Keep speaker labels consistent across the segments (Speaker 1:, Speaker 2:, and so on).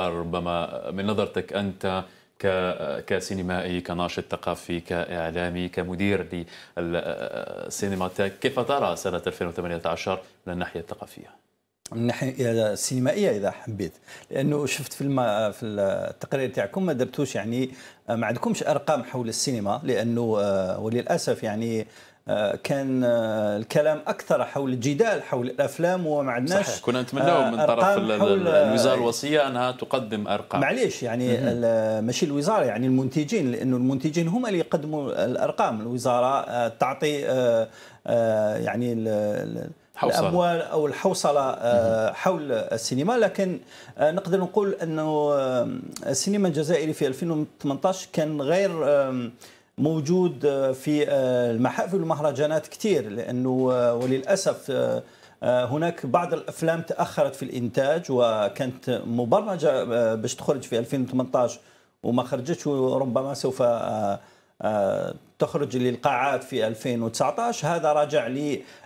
Speaker 1: ربما من نظرتك أنت كسينمائي كناشط ثقافي كإعلامي كمدير للسينما كيف ترى سنة 2018 من الناحية الثقافية؟ من الناحيه السينمائيه اذا حبيت لانه شفت في الم... في التقرير تاعكم ما درتوش يعني ما عندكمش ارقام حول السينما لانه آه، وللاسف يعني آه، كان آه، الكلام اكثر حول الجدال حول الافلام وما عندناش صحيح كنا نتمناو من آه، طرف الوزاره الوصيه انها تقدم ارقام معليش يعني ماشي الوزاره يعني المنتجين لانه المنتجين هما اللي يقدموا الارقام الوزاره تعطي يعني حوصلة. الاموال او الحوصله حول السينما لكن نقدر نقول انه السينما الجزائري في 2018 كان غير موجود آه، في آه، المحافل والمهرجانات كثير لانه آه، وللاسف هناك بعض الافلام تاخرت في الانتاج وكانت مبرمجه باش تخرج في 2018 وما خرجتش وربما سوف آه، تخرج للقاعات في 2019 هذا راجع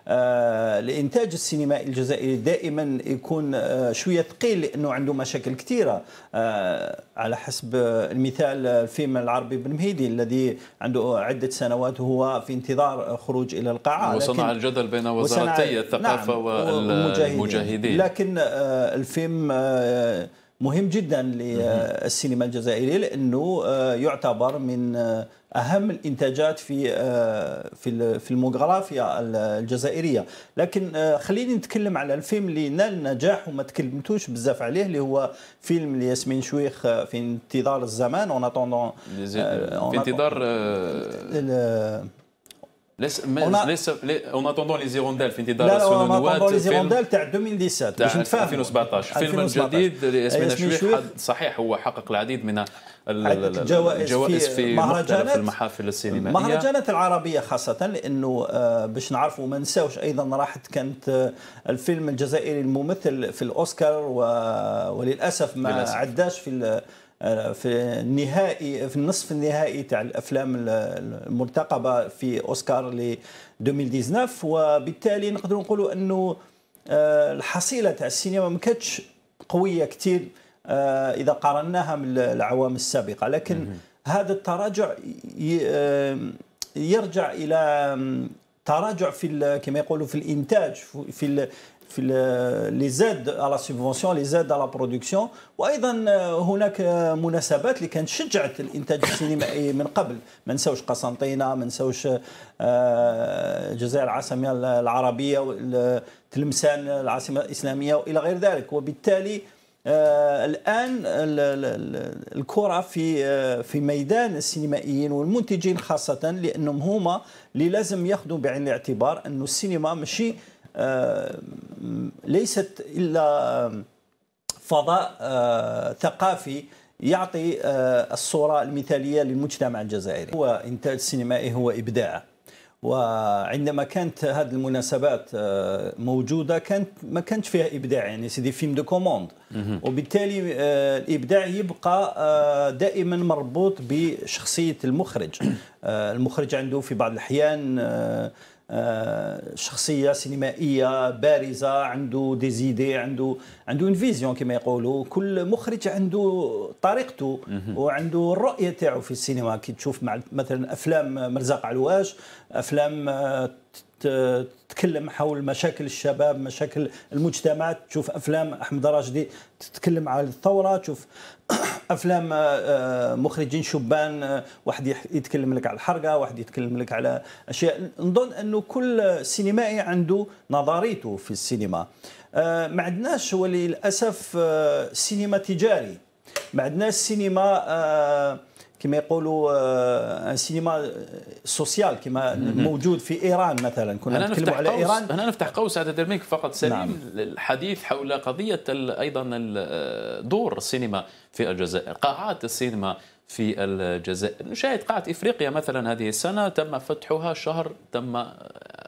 Speaker 1: آه، لإنتاج السينمائي الجزائري دائما يكون آه، شوية ثقيل لأنه عنده مشاكل كثيرة على حسب المثال الفيلم العربي بن مهيدي الذي عنده عدة سنوات هو في انتظار خروج إلى القاعة وصنع الجدل بين وزارتي الثقافة نعم والمجاهدين لكن الفيلم مهم جدا للسينما الجزائرية لأنه آه، يعتبر من آه، أهم الإنتاجات في آه، في في الموغرافيا الجزائرية لكن خليني نتكلم على الفيلم اللي نال نجاح وما تكلمتوش بزاف عليه اللي هو فيلم لياسمين شويخ في انتظار الزمان اون اتوندون في انتظار ليس ليس اون اتوندون لي زيروندال في انتظار السنونوات لا لي زيروندال تاع 2017 باش نتفاهموا 2017 فيلم جديد لياسمين شويح صحيح هو حقق العديد من الجوائز في مهرجانات في المحافل السينمائيه المهرجانات العربيه خاصه لانه باش نعرفوا ما نساوش ايضا راحت كانت الفيلم الجزائري الممثل في الاوسكار وللاسف ما عداش في في النهائي في النصف النهائي تاع الافلام المرتقبه في اوسكار ل 2019 وبالتالي نقدروا نقولوا انه آه، الحصيله تاع السينما ما كانتش قويه كثير آه، اذا قارناها من العوام السابقه لكن هذا التراجع يرجع الى تراجع في كما يقولوا في الانتاج في في لي زاد على سوبونسيون لي زاد على برودكسيون وايضا آه، هناك مناسبات اللي كانت شجعت الانتاج السينمائي من قبل ما نساوش قسنطينه ما نساوش الجزائر آه، العاصمه العربيه تلمسان العاصمه الاسلاميه والى غير ذلك وبالتالي آه، الان الكره في في ميدان السينمائيين والمنتجين خاصه لانهم هما اللي لازم ياخذوا بعين الاعتبار انه السينما ماشي آه، ليست الا فضاء آه، ثقافي يعطي آه، الصوره المثاليه للمجتمع الجزائري هو انتاج سينمائي هو ابداع وعندما كانت هذه المناسبات موجوده كانت ما كانش فيها ابداع يعني سيدي فيلم دو كوموند وبالتالي الابداع يبقى دائما مربوط بشخصيه المخرج المخرج عنده في بعض الاحيان آه، شخصيه سينمائيه بارزه عنده ديزيدي عنده عنده اون فيزيون كما يقولوا كل مخرج عنده طريقته وعنده الرؤيه تاعو في السينما كي تشوف مع مثلا افلام مرزاق علواش افلام آه، تتكلم حول مشاكل الشباب مشاكل المجتمعات تشوف افلام احمد راشدي تتكلم على الثوره تشوف افلام آه، آه، مخرجين شبان آه، واحد يتكلم لك على الحرقه واحد يتكلم لك على اشياء نظن انه كل سينمائي عنده نظريته في السينما ما عندناش وللاسف سينما تجاري ما عندناش سينما كما يقولوا ان آه، آه، سينما آه، سوسيال كما موجود في ايران مثلا كنا نتكلم على ايران هنا نفتح قوس هذا ترميك فقط سليم نعم. الحديث حول قضيه ايضا دور السينما في الجزائر قاعات السينما في الجزائر نشاهد قاعه افريقيا مثلا هذه السنه تم فتحها شهر تم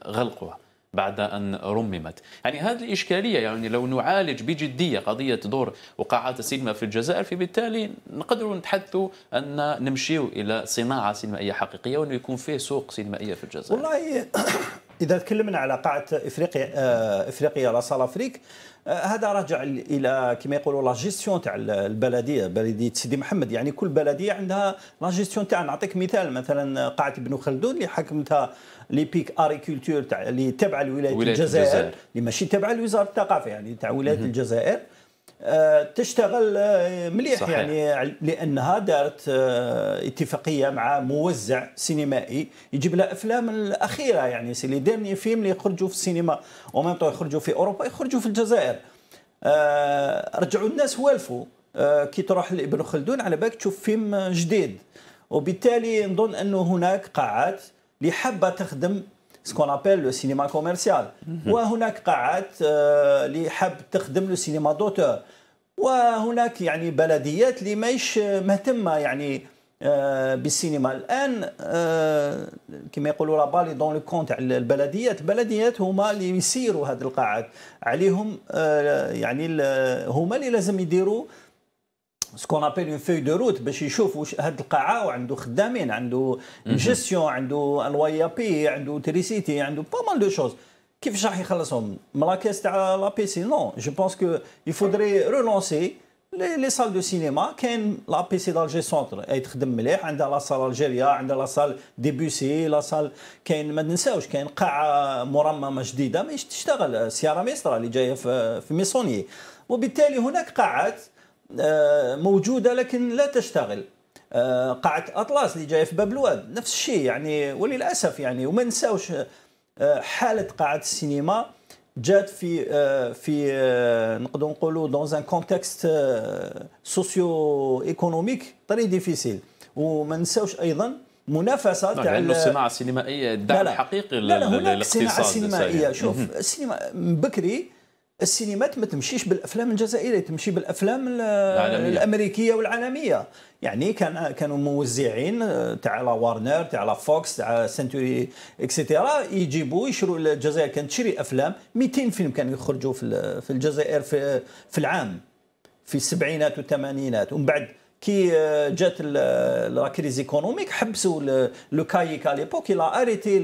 Speaker 1: غلقها بعد أن رممت يعني هذه الإشكالية يعني لو نعالج بجدية قضية دور وقاعات السينما في الجزائر فبالتالي نقدر نتحدثوا أن نمشيو إلى صناعة سينمائية حقيقية وأنه يكون فيه سوق سينمائية في الجزائر والله اذا تكلمنا على قاعه افريقيا آه، افريقيا لا سال افريك آه، هذا راجع الى كما يقولوا لا جيستيون تاع البلديه بلديه سيدي محمد يعني كل بلديه عندها لا جيستيون تاع نعطيك مثال مثلا قاعه ابن خلدون اللي حكمتها لي بيك اريكولتور تاع اللي تابعه لولايه الجزائر اللي ماشي تابعه لوزاره الثقافه يعني تاع ولايه الجزائر آه، تشتغل آه، مليح صحيح. يعني لانها دارت آه، اتفاقيه مع موزع سينمائي يجيب لها افلام الاخيره يعني سي لي فيلم اللي يخرجوا في السينما ومن يخرجوا في اوروبا يخرجوا في الجزائر رجعوا الناس والفوا كي تروح لابن خلدون على بالك تشوف فيلم جديد وبالتالي نظن انه هناك قاعات اللي حابه تخدم سكون ابل لو سينما كوميرسيال وهناك قاعات اللي حاب تخدم لو سينما دوتور وهناك يعني بلديات اللي ماهيش مهتمه يعني بالسينما الان كما يقولوا لا بالي دون لو كونت على البلديات البلديات هما اللي يسيروا هذه القاعات عليهم يعني هما اللي لازم يديروا سكون ابيل اون فوي دو روت باش يشوف واش هاد القاعه وعنده خدامين عنده جيستيون عنده الواي بي عنده تريسيتي عنده با مال دو شوز كيفاش راح يخلصهم من لا كاس تاع لا بي سي نو جو بونس كو يفودري رولونسي لي لي سال دو سينما كاين لا بي سي دالجي سونتر اي تخدم مليح عندها لا سال الجيريا عندها لا سال ديبوسي لا سال كاين ما ننساوش كاين قاعه مرممه جديده ماهيش تشتغل سياره ميسترا اللي جايه في, في ميسوني وبالتالي هناك قاعات آه، موجوده لكن لا تشتغل آه، قاعه اطلس اللي جايه في باب الواد نفس الشيء يعني وللاسف يعني وما نساوش آه، حاله قاعه السينما جات في في نقدروا نقولوا دون ان كونتكست سوسيو ايكونوميك طري ديفيسيل وما نساوش ايضا منافسه نعم، تاع لانه الصناعه السينمائيه الدعم الحقيقي لا لا هناك صناعه سينمائيه شوف السينما بكري السينمات ما تمشيش بالافلام الجزائريه تمشي بالافلام العالمية. الامريكيه والعالميه يعني كان كانوا موزعين آه، تاع لا وارنر تاع لا فوكس تاع سنتوري اكسيتيرا يجيبوا يشروا الجزائر كانت تشري افلام 200 فيلم كانوا يخرجوا في الجزائر في العام في السبعينات والثمانينات ومن بعد كي آه، جات آه، لا كريز ايكونوميك حبسوا لو كايك على ليبوك لا اريتي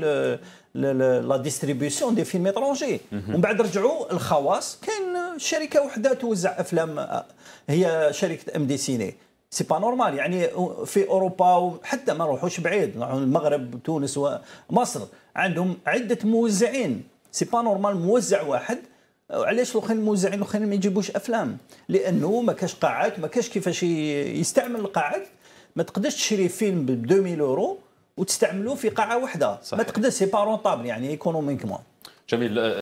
Speaker 1: لا ديستريبيسيون دي فيلم اترونجي ومن بعد رجعوا الخواص كاين شركه وحده توزع افلام آه، هي شركه ام دي سيني إيه. سي با نورمال يعني في اوروبا وحتى ما نروحوش بعيد المغرب تونس ومصر عندهم عده موزعين سي با نورمال موزع واحد وعلاش الاخرين الموزعين الاخرين ما يجيبوش افلام لانه ما كاش قاعات ما كاش كيفاش يستعمل القاعات ما تقدرش تشري فيلم ب 2000 يورو وتستعملوه في قاعه واحده ما تقدرش سي با يعني ايكونوميكمون جميل